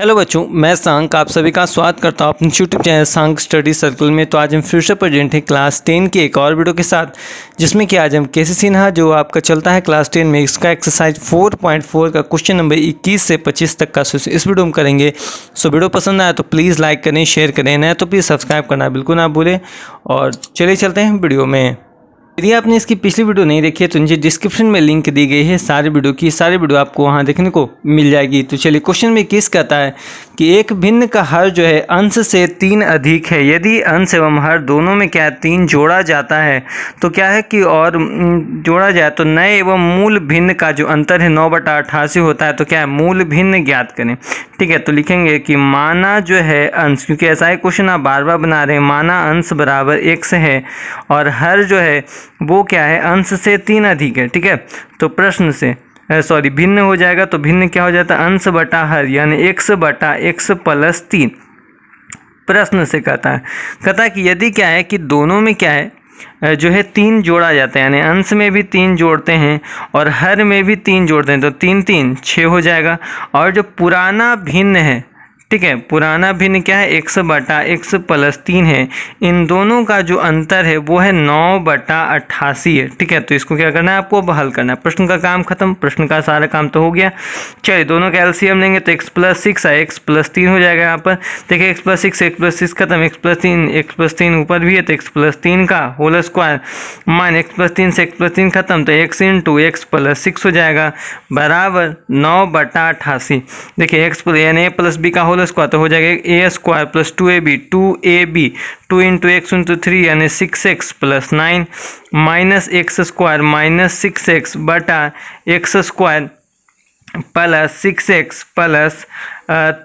hello बच्चों मैं सांक आप सभी का स्वागत करता हूँ अपने यूट्यूब चैनल सांक स्टडी सर्कल में तो आज हम फ्यूचर प्रेजेंट हैं क्लास टेन के एक और वीडियो के साथ जिसमें कि आज हम के सी सिन्हा जो आपका चलता है क्लास टेन में इसका एक्सरसाइज 4.4 का क्वेश्चन नंबर 21 से 25 तक का इस वीडियो में करेंगे सो वीडियो पसंद आया तो प्लीज़ लाइक करें शेयर करें नया तो प्लीज़ सब्सक्राइब करना बिल्कुल ना भूलें और चलिए चलते हैं वीडियो में यदि आपने इसकी पिछली वीडियो नहीं देखी है तो नीचे डिस्क्रिप्शन में लिंक दी गई है सारी वीडियो की सारी वीडियो आपको वहाँ देखने को मिल जाएगी तो चलिए क्वेश्चन में किस कहता है कि एक भिन्न का हर जो है अंश से तीन अधिक है यदि अंश एवं हर दोनों में क्या है तीन जोड़ा जाता है तो क्या है कि और जोड़ा जाए तो नए एवं मूल भिन्न का जो अंतर है नौ बटा अठासी होता है तो क्या है मूल भिन्न ज्ञात करें ठीक है तो लिखेंगे कि माना जो है अंश क्योंकि ऐसा ही क्वेश्चन आप बार बार बना रहे हैं माना अंश बराबर एक से है और हर जो है वो क्या है अंश से तीन अधिक है ठीक है तो प्रश्न से सॉरी भिन्न हो जाएगा तो भिन्न क्या हो जाता है अंश बटा हर यानी एक्स बटा एक्स प्लस तीन प्रश्न से कहता है कहता है कि यदि क्या है कि दोनों में क्या है जो है तीन जोड़ा जाता है यानी अंश में भी तीन जोड़ते हैं और हर में भी तीन जोड़ते हैं तो तीन तीन छः हो जाएगा और जो पुराना भिन्न है ठीक है पुराना भिन्न क्या है एक्स बटा एक्स प्लस तीन है इन दोनों का जो अंतर है वो है नौ बटा अट्ठासी है ठीक है तो इसको क्या करना है आपको हल करना है प्रश्न का काम खत्म प्रश्न का सारा काम तो हो गया चलिए दोनों का एलसीएम लेंगे तो एक्स प्लस सिक्स है एक्स प्लस तीन हो जाएगा यहाँ पर देखिए x plus six x plus six खत्म एक्स प्लस तीन एक्स प्लस तीन ऊपर भी है तो एक्स प्लस तीन का होल स्क्वायर मान एक्स प्लस तीन से एक्स प्लस तीन खत्म तो x into x plus six हो जाएगा बराबर नौ बटा अट्ठासी देखिए एक्स प्लस यानी ए प्लस बी का होल होल स्क्वायर तो हो जाएगा a square plus two a b two a b two into x into three यानी six x plus nine minus x square minus six x बटा x square plus six x plus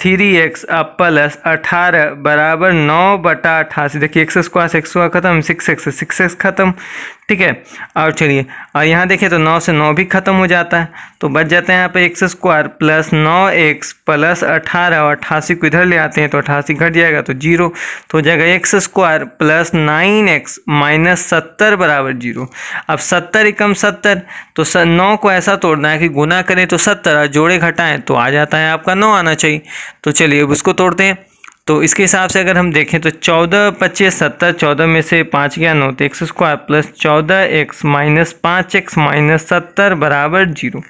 three x plus अठारह बराबर नौ बटा अठासी देखिए x square से x square खत्म सिक्स एक्स सिक्स एक्स खत्म ठीक है और चलिए और यहाँ देखिए तो नौ से नौ भी खत्म हो जाता है तो बच जाते हैं यहाँ पे एक्स स्क्वायर प्लस नौ एक्स प्लस अठारह और अट्ठासी को इधर ले आते हैं तो अट्ठासी घट जाएगा तो जीरो तो हो जाएगा x square plus nine x minus सत्तर बराबर जीरो अब सत्तर एकम सत्तर तो नौ को ऐसा तोड़ना है कि गुना करें तो सत्तर और जोड़े घटाएं तो आ जाता है आपका नौ आना चाहिए गई तो चलिए अब उसको तोड़ते हैं तो इसके हिसाब से अगर हम देखें तो चौदह पच्चीस सत्तर चौदह में से पाँच गया नौ तो एक्स स्क्वायर प्लस चौदह एक्स माइनस पाँच एक्स माइनस सत्तर बराबर जीरो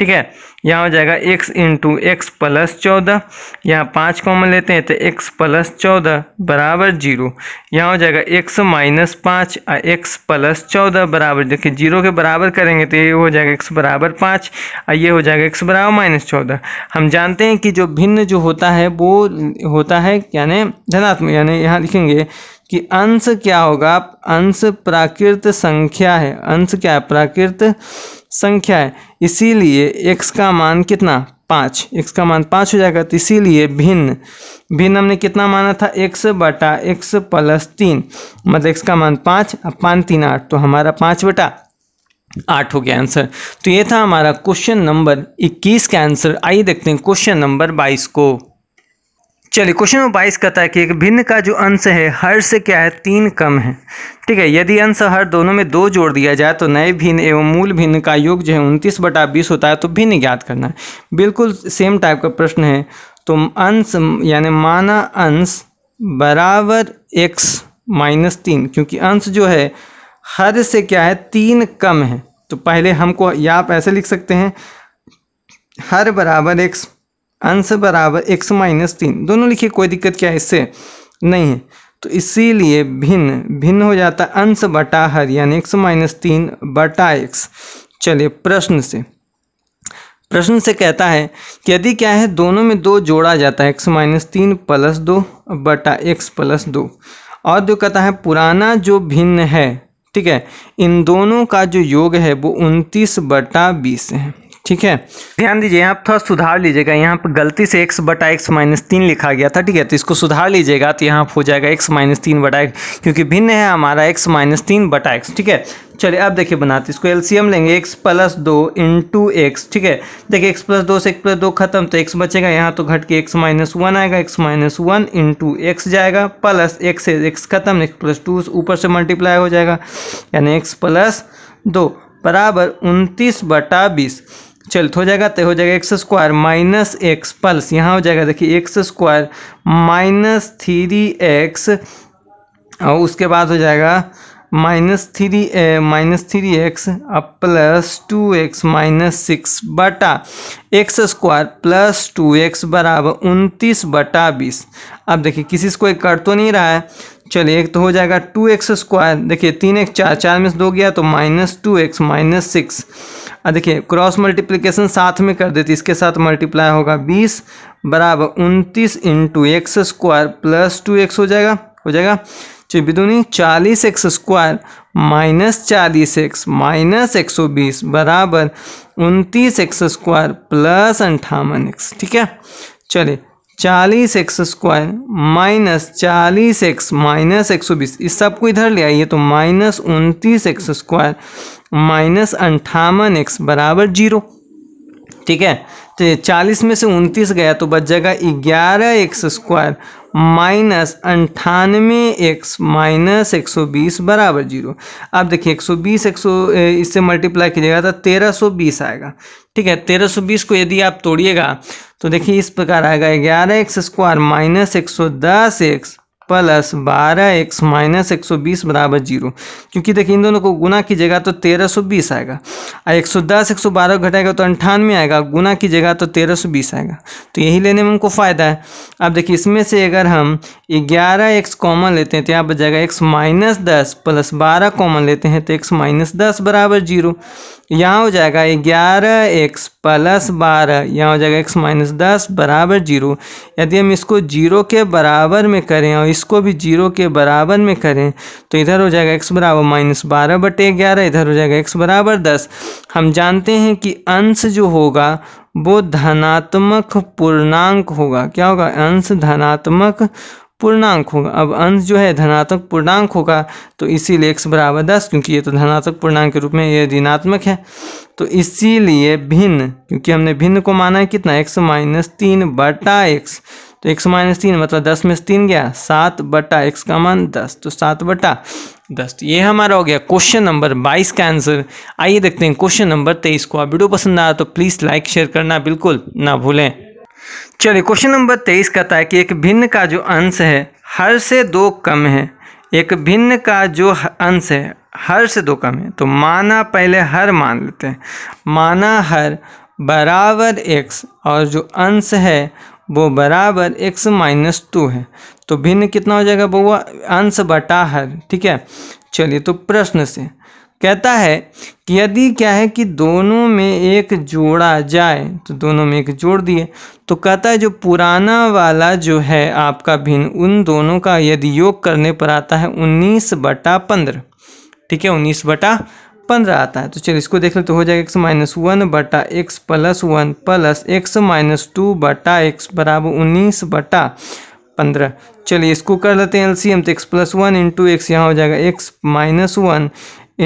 ठीक है यहाँ हो जाएगा x इंटू एक्स प्लस चौदह यहाँ पाँच कॉमन लेते हैं तो x प्लस चौदह बराबर जीरो यहाँ हो जाएगा x माइनस पाँच और एक्स प्लस चौदह बराबर देखिए जीरो के बराबर करेंगे तो ये हो जाएगा x बराबर पाँच और ये हो जाएगा x बराबर माइनस चौदह हम जानते हैं कि जो भिन्न जो होता है वो होता है यानी धनात्मक यानी यहाँ लिखेंगे कि अंश क्या होगा अंश प्राकृत संख्या है अंश क्या है प्राकृत संख्या है इसीलिए x का मान कितना पाँच x का मान पाँच हो जाएगा तो इसीलिए भिन्न भिन्न हमने कितना माना था x बटा एक्स प्लस तीन मतलब x का मान पाँच अब पाँच तीन आठ तो हमारा पाँच बटा आठ हो गया आंसर तो ये था हमारा क्वेश्चन नंबर 21 का आंसर आइए देखते हैं क्वेश्चन नंबर 22 को चलिए क्वेश्चन नंबर बाईस कहता है कि एक भिन्न का जो अंश है हर से क्या है तीन कम है ठीक है यदि अंश हर दोनों में दो जोड़ दिया जाए तो नए भिन्न एवं मूल भिन्न का योग जो है उनतीस बटा बीस होता है तो भिन्न ज्ञात करना है बिल्कुल सेम टाइप का प्रश्न है तो अंश यानी माना अंश बराबर एक्स माइनस तीन क्योंकि अंश जो है हर से क्या है तीन कम है तो पहले हमको या आप ऐसे लिख सकते हैं हर बराबर एक्स आंसर बराबर एक्स माइनस तीन दोनों लिखिए कोई दिक्कत क्या है इससे नहीं है तो इसीलिए भिन्न भिन्न हो जाता है अंश बटा हर यानी एक्स माइनस तीन बटा एक्स चलिए प्रश्न से प्रश्न से कहता है कि यदि क्या है दोनों में दो जोड़ा जाता है एक्स माइनस तीन प्लस दो बटा एक्स प्लस दो और जो कहता है पुराना जो भिन्न है ठीक है इन दोनों का जो योग है वो उनतीस बटा बीस है ठीक है ध्यान दीजिए यहाँ थोड़ा सुधार लीजिएगा यहाँ पर गलती से एक्स बटा एक्स माइनस तीन लिखा गया था ठीक है तो इसको सुधार लीजिएगा तो यहाँ हो जाएगा एक्स माइनस तीन बटा एक्स क्योंकि भिन्न है हमारा एक्स माइनस तीन बटा एक्स ठीक है चलिए अब देखिए बनाते इसको एलसीएम लेंगे एक्स प्लस दो इंटू एक्स ठीक है देखिए एक्स प्लस दो से एक्स प्लस दो खत्म तो एक्स बचेगा यहाँ तो घट के एक्स माइनस वन आएगा x minus one into x जाएगा प्लस एक्स से एक्स खत्म एक्स प्लस टू ऊपर से मल्टीप्लाई हो जाएगा यानी एक्स प्लस दो बराबर उनतीस बटा बीस चल तो हो जाएगा तो हो जाएगा x square minus x plus यहाँ हो जाएगा देखिए x square minus three x और उसके बाद हो जाएगा minus three minus three x plus two x minus six बटा x square plus two x बराबर उनतीस बटा बीस अब देखिए किसी से कोई कर तो नहीं रहा है चलिए एक तो हो जाएगा टू एक्स स्क्वायर देखिए तीन एक चार चार में से दो गया तो minus two x minus six और देखिए क्रॉस मल्टीप्लिकेशन साथ में कर देती इसके साथ मल्टीप्लाई होगा बीस बराबर उनतीस into x square plus two x हो जाएगा हो जाएगा चौबी दूनी चालीस एक्स स्क्वायर माइनस चालीस एक्स माइनस एक सौ बीस बराबर उनतीस एक्स स्क्वायर प्लस अंठावन एक्स ठीक है चलिए चालीस एक्स स्क्वायर माइनस चालीस एक्स माइनस एक सौ बीस इस सबको इधर ले आइए तो माइनस उनतीस एक्स स्क्वायर माइनस अंठावन एक्स बराबर जीरो ठीक है तो चालीस में से उनतीस गया तो बच जाएगा ग्यारह एक्स स्क्वायर माइनस अंठानवे एक्स माइनस एक सौ बीस बराबर जीरो आप देखिए एक सौ बीस एक सौ इससे मल्टीप्लाई कीजिएगा तो तेरह सौ बीस आएगा ठीक है तेरह सौ बीस को यदि आप तोड़िएगा तो देखिए इस प्रकार आएगा ग्यारह एक्स स्क्वायर माइनस एक सौ दस एक्स प्लस बारह एक्स माइनस एक सौ बीस बराबर जीरो क्योंकि देखिए इन दोनों को गुना कीजिएगा तो तेरह सौ बीस आएगा और एक सौ दस एक सौ बारह घटाएगा तो अंठानवे आएगा गुना कीजिएगा तो तेरह सौ बीस आएगा तो यही लेने में हमको फ़ायदा है अब देखिए इसमें से अगर हम ग्यारह एक्स कॉमन लेते हैं तो यहाँ बच जाएगा एक्स माइनस दस प्लस बारह कॉमन लेते हैं तो एक्स माइनस दस बराबर जीरो यहाँ हो जाएगा ग्यारह एक्स प्लस बारह यहाँ हो जाएगा एक्स माइनस दस बराबर जीरो यदि हम इसको जीरो के बराबर में करें और इसको भी जीरो के बराबर में करें तो इधर हो जाएगा एक्स बराबर माइनस बारह बटे ग्यारह इधर हो जाएगा एक्स बराबर दस हम जानते हैं कि अंश जो होगा वो धनात्मक पूर्णांक होगा क्या होगा अंश धनात्मक पूर्णांक होगा अब अंश जो है धनात्मक पूर्णांक होगा तो इसीलिए एक्स बराबर दस क्योंकि ये तो धनात्मक पूर्णांक के रूप में ये ऋणात्मक है तो इसीलिए भिन्न क्योंकि हमने भिन्न को माना है कितना एक्स माइनस तीन बटा एक्स तो एक्स माइनस तीन मतलब दस में से तीन गया सात बटा एक्स का मान दस तो सात बटा दस तो ये हमारा हो गया क्वेश्चन नंबर बाईस का आंसर आइए देखते हैं क्वेश्चन नंबर तेईस को आप वीडियो पसंद आया तो प्लीज़ लाइक शेयर करना बिल्कुल ना भूलें चलिए क्वेश्चन नंबर तेईस कहता है कि एक भिन्न का जो अंश है हर से दो कम है एक भिन्न का जो अंश है हर से दो कम है तो माना पहले हर मान लेते हैं माना हर बराबर एक्स और जो अंश है वो बराबर एक्स माइनस टू है तो भिन्न कितना हो जाएगा बउआ अंश बटा हर ठीक है चलिए तो प्रश्न से कहता है कि यदि क्या है कि दोनों में एक जोड़ा जाए तो दोनों में एक जोड़ दिए तो कहता है जो पुराना वाला जो है आपका भिन्न उन दोनों का यदि योग करने पर आता है उन्नीस बटा पंद्रह ठीक है उन्नीस बटा पंद्रह आता है तो चलिए इसको देख ले तो हो जाएगा एक्स माइनस वन बटा x plus one plus x minus two बटा एक्स बराबर उन्नीस बटा पंद्रह चलिए इसको कर लेते हैं एलसीएम तो x plus one into x यहाँ हो जाएगा x minus one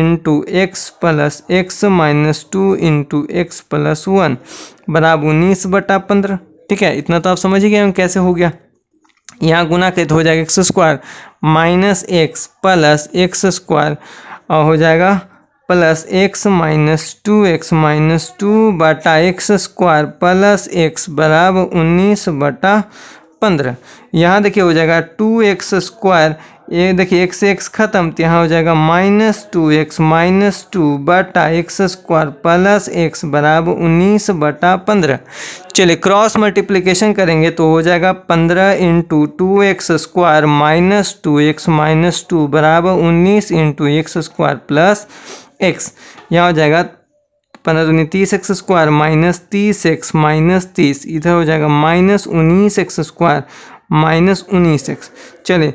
into x plus x minus two into x plus one बराबर उन्नीस बटा पंद्रह ठीक है इतना तो आप समझ ही गए कैसे हो गया यहाँ गुना के तो हो जाएगा x square minus x plus x square और हो जाएगा plus x minus two x minus two बटा एक्स स्क्वायर प्लस एक्स बराबर उन्नीस बटा पंद्रह यहाँ देखिए हो जाएगा टू एक्स स्क्वायर ये देखिए एक्स एक्स खत्म तो यहाँ हो जाएगा minus two x minus two बटा एक्स स्क्वायर प्लस एक्स बराबर उन्नीस बटा पंद्रह चलिए क्रॉस मल्टीप्लिकेशन करेंगे तो हो जाएगा पंद्रह into two x square minus two x minus two बराबर उन्नीस into x square plus x यहाँ हो जाएगा पंद्रह दूनी तीस एक्स स्क्वायर माइनस तीस एक्स माइनस तीस इधर हो जाएगा माइनस उन्नीस एक्स स्क्वायर माइनस उन्नीस एक्स चलिए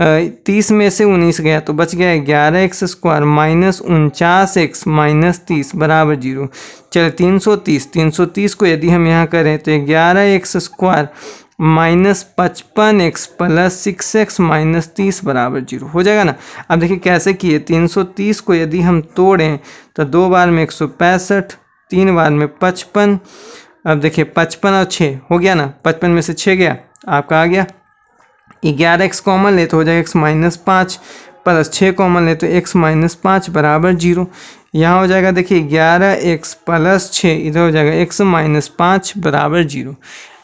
तीस में से उन्नीस गया तो बच गया ग्यारह एक्स स्क्वायर माइनस उनचास एक्स माइनस तीस बराबर जीरो चल तीन सौ तीस तीन सौ तीस को यदि हम यहाँ करें तो ग्यारह एक्स स्क्वायर माइनस पचपन x plus six x minus तीस बराबर जीरो हो जाएगा ना अब देखिए कैसे किए तीन सौ तीस को यदि हम तोड़ें तो दो बार में एक सौ पैंसठ तीन बार में पचपन अब देखिए पचपन और छः हो गया ना पचपन में से छः गया आपका आ गया ग्यारह एक्स कॉमन ले तो हो जाएगा एक्स माइनस पाँच प्लस छः कॉमन ले तो एक्स माइनस पाँच बराबर जीरो यहाँ हो जाएगा देखिए ग्यारह एक्स प्लस छः इधर हो जाएगा एक्स माइनस पाँच बराबर जीरो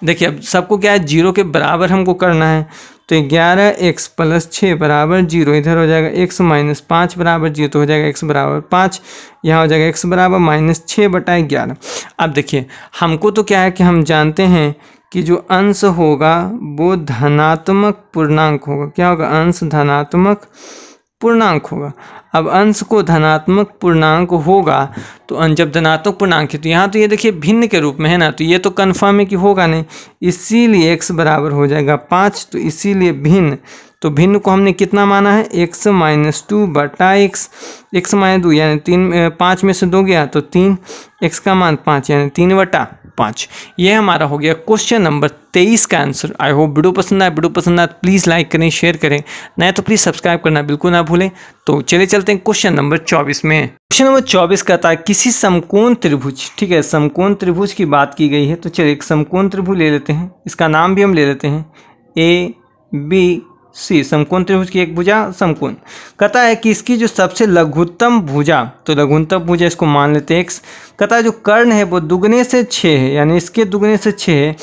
देखिए अब सबको क्या है जीरो के बराबर हमको करना है तो ग्यारह एक्स प्लस छः बराबर जीरो इधर हो जाएगा एक्स माइनस पाँच बराबर जीरो तो हो जाएगा एक्स बराबर पाँच यहाँ हो जाएगा एक्स बराबर माइनस छः बटाए ग्यारह अब देखिए हमको तो क्या है कि हम जानते हैं कि जो अंश होगा वो धनात्मक पूर्णांक होगा क्या होगा अंश धनात्मक पूर्णांक होगा अब अंश को धनात्मक पूर्णांक होगा तो जब धनात्मक पूर्णांक है तो यहाँ तो ये देखिए भिन्न के रूप में है ना तो ये तो कन्फर्म है कि होगा नहीं इसीलिए एक्स बराबर हो जाएगा पाँच तो इसीलिए भिन्न तो भिन्न को हमने कितना माना है एक्स माइनस टू बटा एक्स एक्स माइनस दो यानी तीन पाँच में से दो गया तो तीन एक्स का मान पाँच यानी तीन बटा पाँच ये हमारा हो गया क्वेश्चन नंबर तेईस का आंसर आई होप वीडियो पसंद आए वीडियो पसंद आए तो प्लीज़ लाइक करें शेयर करें नया तो प्लीज़ सब्सक्राइब करना बिल्कुल ना भूलें तो चले चलते हैं क्वेश्चन नंबर चौबीस में क्वेश्चन नंबर चौबीस कहता है कि किसी समकोण त्रिभुज ठीक है समकोण त्रिभुज की बात की गई है तो चलिए एक समकोण त्रिभुज ले लेते हैं इसका नाम भी हम ले लेते हैं ए बी सी समकोण त्रिभुज की एक भुजा समकोण कहता है कि इसकी जो सबसे लघुत्तम भुजा तो लघुत्तम भुजा इसको मान लेते हैं एक्स कहता है जो कर्ण है वो दुगने से छः है यानी इसके दुगने से छः है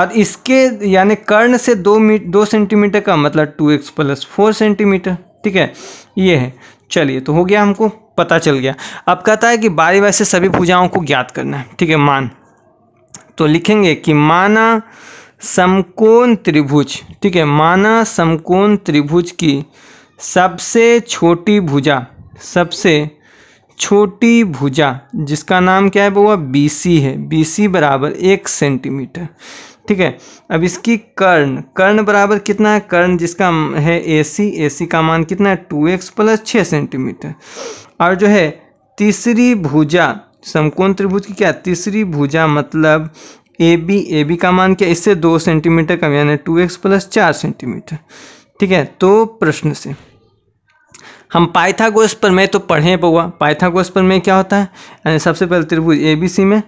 और इसके यानी कर्ण से दो मीट दो सेंटीमीटर का मतलब two x plus four centimetre ठीक है ये है चलिए तो हो गया हमको पता चल गया अब कहता है कि बारी बारी से सभी पूजाओं को ज्ञात करना है ठीक है मान तो लिखेंगे कि माना समकोण त्रिभुज ठीक है माना समकोण त्रिभुज की सबसे छोटी भुजा सबसे छोटी भुजा जिसका नाम क्या है वो बी सी है बी सी बराबर एक सेंटीमीटर ठीक है अब इसकी कर्ण कर्ण बराबर कितना है कर्ण जिसका है ए सी ए सी का मान कितना है टू एक्स प्लस छः सेंटीमीटर और जो है तीसरी भुजा समकोण त्रिभुज की क्या तीसरी भुजा मतलब ए बी ए बी का मान क्या इससे दो सेंटीमीटर कम यानी टू एक्स प्लस चार सेंटीमीटर ठीक है तो प्रश्न से हम पाइथागोरस प्रमेय तो पढ़े बउआ पाइथागोरस प्रमेय क्या होता है यानी सबसे पहले त्रिभुज ए बी सी में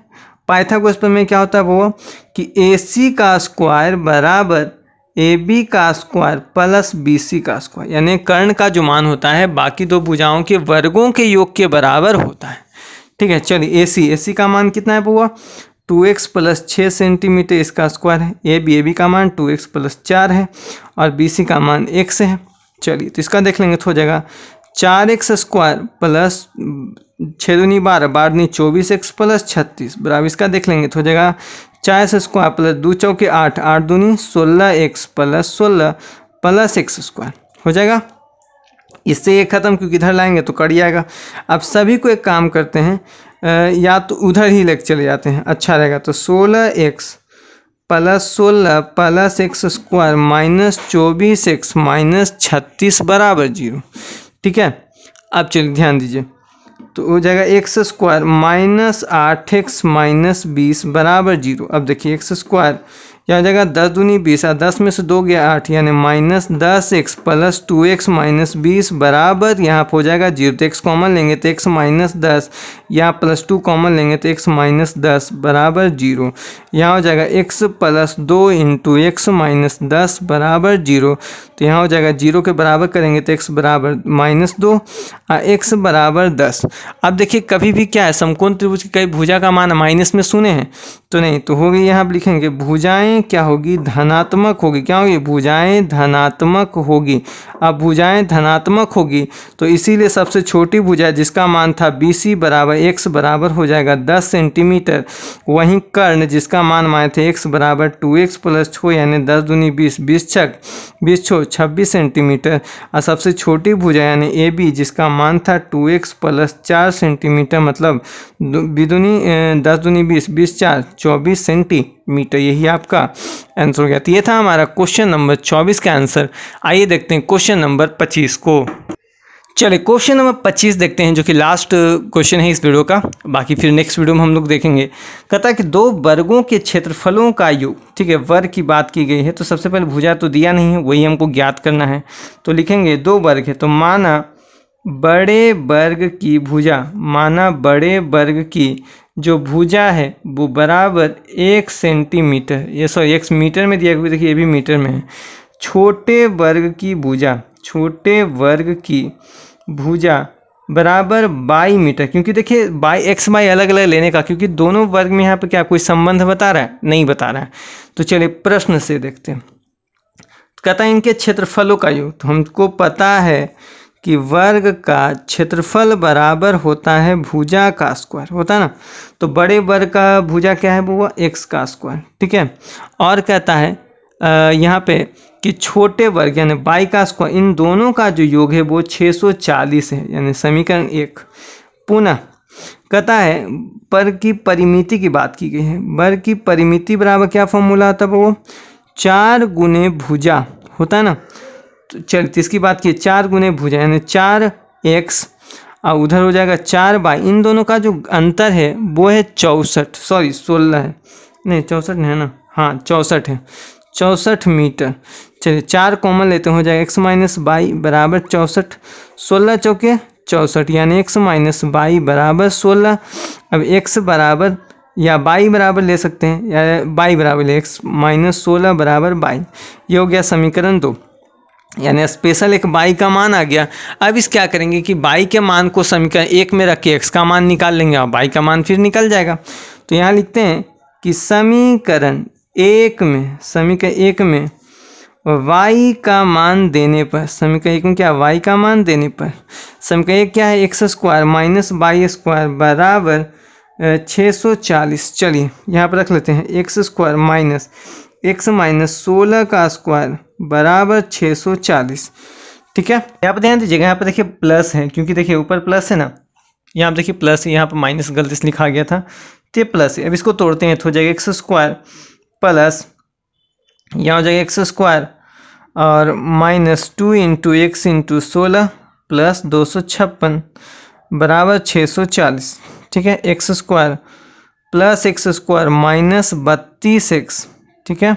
पाइथागोरस प्रमेय में क्या होता है वो कि ए सी का स्क्वायर बराबर ए बी का स्क्वायर प्लस बी सी का स्क्वायर यानी कर्ण का जो मान होता है बाकी दो भुजाओं के वर्गों के योग के बराबर होता है ठीक है चलिए ए सी ए सी का मान कितना है बुआ टू एक्स प्लस छः सेंटीमीटर इसका स्क्वायर है ए बी ए बी का मान टू एक्स प्लस चार है और बी सी का मान एक्स है चलिए तो इसका देख लेंगे थोड़ा जगह जाएगा चार एक्स स्क्वायर प्लस छः दूनी बारह बारह दूनी चौबीस एक्स प्लस छत्तीस बराबर इसका देख लेंगे तो हो जाएगा चालीस स्क्वायर प्लस दो चौके आठ आठ दूनी सोलह एक्स प्लस सोलह प्लस एक्स स्क्वायर हो जाएगा इससे ये ख़त्म क्योंकि इधर लाएंगे तो कट जाएगा अब सभी को एक काम करते हैं या तो उधर ही लेकर चले जाते हैं अच्छा रहेगा तो सोलह एक्स प्लस सोलह प्लस एक्स स्क्वायर माइनस चौबीस एक्स माइनस छत्तीस बराबर जीरो ठीक है अब चलिए ध्यान दीजिए तो हो जाएगा एक्स स्क्वायर माइनस आठ एक्स माइनस बीस बराबर जीरो अब देखिए एक्स स्क्वायर यहाँ जाएगा दस दूनी बीस दस में से दो गया आठ यानी माइनस दस x plus two x minus बीस बराबर यहाँ हो जाएगा जीरो तो एक्स कॉमन लेंगे तो एक्स माइनस दस यहाँ प्लस टू कॉमन लेंगे तो एक्स माइनस दस बराबर जीरो यहाँ हो जाएगा एक्स प्लस दो इंटू एक्स माइनस दस बराबर जीरो तो यहाँ हो जाएगा जीरो के बराबर करेंगे तो एक्स बराबर माइनस दो और एक्स बराबर दस अब देखिए कभी भी क्या है समकोण त्रिभुज की कई भुजा का मान माइनस में सुने हैं तो नहीं तो हो गई यहाँ आप लिखेंगे भुजाएँ भुजाएं क्या होगी धनात्मक होगी क्या होगी भुजाएं धनात्मक होगी अब भुजाएं धनात्मक होगी तो इसीलिए सबसे छोटी भुजा जिसका मान था BC सी बराबर एक्स बराबर हो जाएगा 10 सेंटीमीटर वहीं कर्ण जिसका मान माए थे X बराबर टू एक्स प्लस छो यानी दस दूनी बीस बीस छक बीस छो छब्बीस सेंटीमीटर और सबसे छोटी भुजा यानी ए बी जिसका मान था टू एक्स प्लस चार सेंटीमीटर मतलब बीदुनी दस दूनी बीस बीस चार चौबीस सेंटी मीटर यही आपका आंसर हो गया तो ये था हमारा क्वेश्चन नंबर चौबीस का आंसर आइए देखते हैं क्वेश्चन नंबर पच्चीस को चलिए क्वेश्चन नंबर पच्चीस देखते हैं जो कि लास्ट क्वेश्चन है इस वीडियो का बाकी फिर नेक्स्ट वीडियो में हम लोग देखेंगे कहता है कि दो वर्गों के क्षेत्रफलों का योग ठीक है वर्ग की बात की गई है तो सबसे पहले भुजा तो दिया नहीं है वही हमको ज्ञात करना है तो लिखेंगे दो वर्ग है तो माना बड़े वर्ग की भुजा माना बड़े वर्ग की जो भुजा है वो बराबर एक सेंटीमीटर ये सॉरी एक मीटर में दिया देखिए ये भी मीटर में है छोटे वर्ग की भुजा छोटे वर्ग की भुजा बराबर बाई मीटर क्योंकि देखिए बाई एक्स बाई अलग अलग लेने का क्योंकि दोनों वर्ग में यहाँ पर क्या कोई संबंध बता रहा है नहीं बता रहा है तो चलिए प्रश्न से देखते हैं कहता है इनके क्षेत्रफलों का योग तो हमको पता है कि वर्ग का क्षेत्रफल बराबर होता है भुजा का स्क्वायर होता है ना तो बड़े वर्ग का भुजा क्या है बुआ एक्स का स्क्वायर ठीक है और कहता है यहाँ पे कि छोटे वर्ग यानी बाई का स्क्वायर इन दोनों का जो योग है वो 640 है यानी समीकरण एक पुनः कहता है वर्ग की परिमिति की बात की गई है वर्ग की परिमिति बराबर क्या फॉर्मूला था वो चार गुने भुजा होता है ना चल किसकी बात की चार गुने भुजा यानी चार एक्स और उधर हो जाएगा चार बाई इन दोनों का जो अंतर है वो है चौंसठ सॉरी सोलह है नहीं चौंसठ है ना हाँ चौंसठ है चौंसठ मीटर चलिए चार कॉमन लेते हो जाएगा एक्स माइनस बाई बराबर चौंसठ सोलह चौके चौंसठ यानी एक्स माइनस बाई बराबर सोलह अब एक्स बराबर या बाई बराबर ले सकते हैं या बाई बराबर ले एक्स माइनस सोलह बराबर बाई ये हो गया समीकरण दो यानी स्पेशल एक बाई का मान आ गया अब इस क्या करेंगे कि बाई के मान को समीकरण एक में रख के एक्स का मान निकाल लेंगे और बाई का मान फिर निकल जाएगा तो यहाँ लिखते हैं कि समीकरण एक में समीकरण एक में y का मान देने पर समीकरण एक में क्या y का मान देने पर समीकरण एक क्या है x square minus y square बराबर छः सौ चालीस चलिए यहाँ पर रख लेते हैं x square minus x minus सोलह का स्क्वायर बराबर छः सौ चालीस ठीक है यहाँ पर ध्यान दीजिएगा यहाँ पर देखिए प्लस है क्योंकि देखिए ऊपर प्लस है ना यहाँ पर देखिए प्लस है यहाँ पर माइनस गलती से लिखा गया था तो ये प्लस है अब इसको तोड़ते हैं तो हो जाएगा एक्स स्क्वायर प्लस यहाँ हो जाएगा एक्स स्क्वायर और minus two into x into सोलह प्लस दो सौ छप्पन बराबर छः सौ चालीस ठीक है x square plus x square minus बत्तीस एक्स ठीक है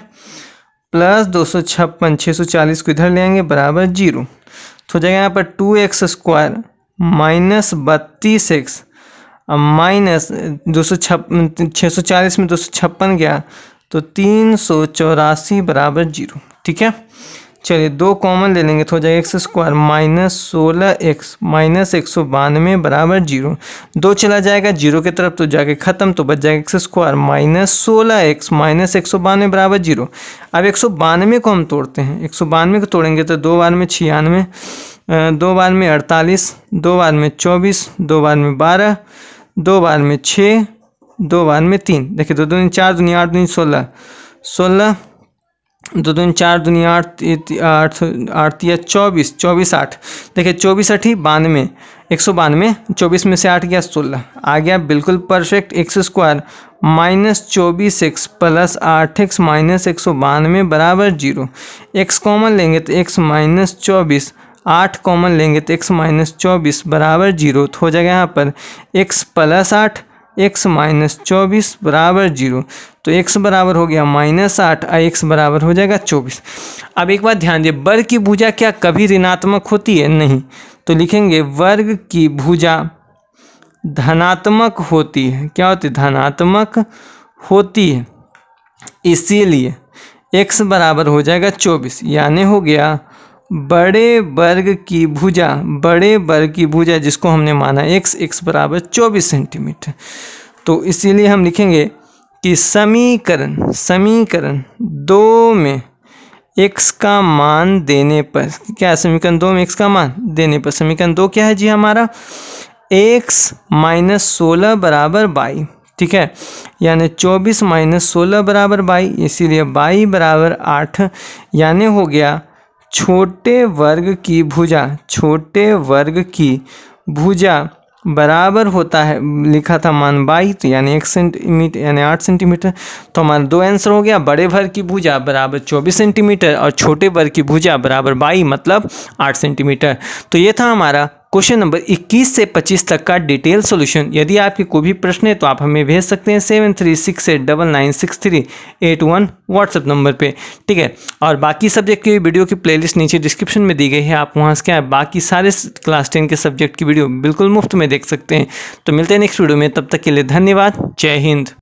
प्लस दो सौ छप्पन छः सौ चालीस को इधर ले आएंगे बराबर जीरो तो हो जाएगा यहाँ पर टू एक्स स्क्वायर माइनस बत्तीस एक्स माइनस दो सौ छप छः सौ चालीस में दो सौ छप्पन गया तो तीन सौ चौरासी बराबर जीरो ठीक है चलिए दो कॉमन ले लेंगे तो हो जाएगा एक्स स्क्वायर माइनस सोलह एक्स माइनस एक सौ बानवे बराबर जीरो दो चला जाएगा जीरो की तरफ तो जाके ख़त्म तो बच जाएगा एक्स स्क्वायर माइनस सोलह एक्स माइनस एक सौ बानवे बराबर जीरो अब एक सौ बानवे को हम तोड़ते हैं एक सौ बानवे को तोड़ेंगे तो दो बार में छियानवे दो बार में अड़तालीस दो बार में चौबीस दो बार में बारह दो बार में छः दो बार में तीन देखिए दो दूनी चार दूनी आठ दूनी सोलह सोलह दो दिन चार दुनिया आठ आठ आठ या चौबीस चौबीस आठ देखिए चौबीस अठी बानवे एक सौ बानवे चौबीस में से आठ गया सोलह आ गया बिल्कुल परफेक्ट एक्स स्क्वायर माइनस चौबीस एक्स प्लस आठ एक्स माइनस एक सौ बानवे बराबर जीरो एक्स कॉमन लेंगे तो एक्स माइनस चौबीस आठ कॉमन लेंगे तो एक्स माइनस चौबीस बराबर जीरो तो हो जाएगा यहाँ पर एक्स प्लस आठ एक्स माइनस चौबीस बराबर जीरो तो एक्स बराबर हो गया माइनस आठ और एक्स बराबर हो जाएगा चौबीस अब एक बात ध्यान दिए वर्ग की भुजा क्या कभी ऋणात्मक होती है नहीं तो लिखेंगे वर्ग की भुजा धनात्मक होती है क्या होती है धनात्मक होती है इसीलिए एक्स बराबर हो जाएगा चौबीस यानी हो गया बड़े वर्ग की भुजा बड़े वर्ग की भुजा जिसको हमने माना एक्स एक्स बराबर चौबीस सेंटीमीटर तो इसीलिए हम लिखेंगे कि समीकरण समीकरण दो में एक्स का मान देने पर क्या है समीकरण दो में एक्स का मान देने पर समीकरण दो क्या है जी हमारा एक्स माइनस सोलह बराबर बाई ठीक है यानी चौबीस माइनस सोलह बराबर बाई इसीलिए बाई बराबर आठ यानी हो गया छोटे वर्ग की भुजा छोटे वर्ग की भुजा बराबर होता है लिखा था मान बाई तो यानी एक सेंटीमीटर यानी आठ सेंटीमीटर तो हमारा दो आंसर हो गया बड़े भर की भुजा बराबर चौबीस सेंटीमीटर और छोटे वर्ग की भुजा बराबर बाई मतलब आठ सेंटीमीटर तो ये था हमारा क्वेश्चन नंबर 21 से 25 तक का डिटेल सॉल्यूशन यदि आपके कोई भी प्रश्न है तो आप हमें भेज सकते हैं seven three six eight double nine six three eight one WhatsApp number पे ठीक है और बाकी सब्जेक्ट की वीडियो की प्लेलिस्ट नीचे डिस्क्रिप्शन में दी गई है आप वहाँ से क्या बाकी सारे क्लास टेन के सब्जेक्ट की वीडियो बिल्कुल मुफ्त में देख सकते हैं तो मिलते हैं नेक्स्ट वीडियो में तब तक के लिए धन्यवाद जय हिंद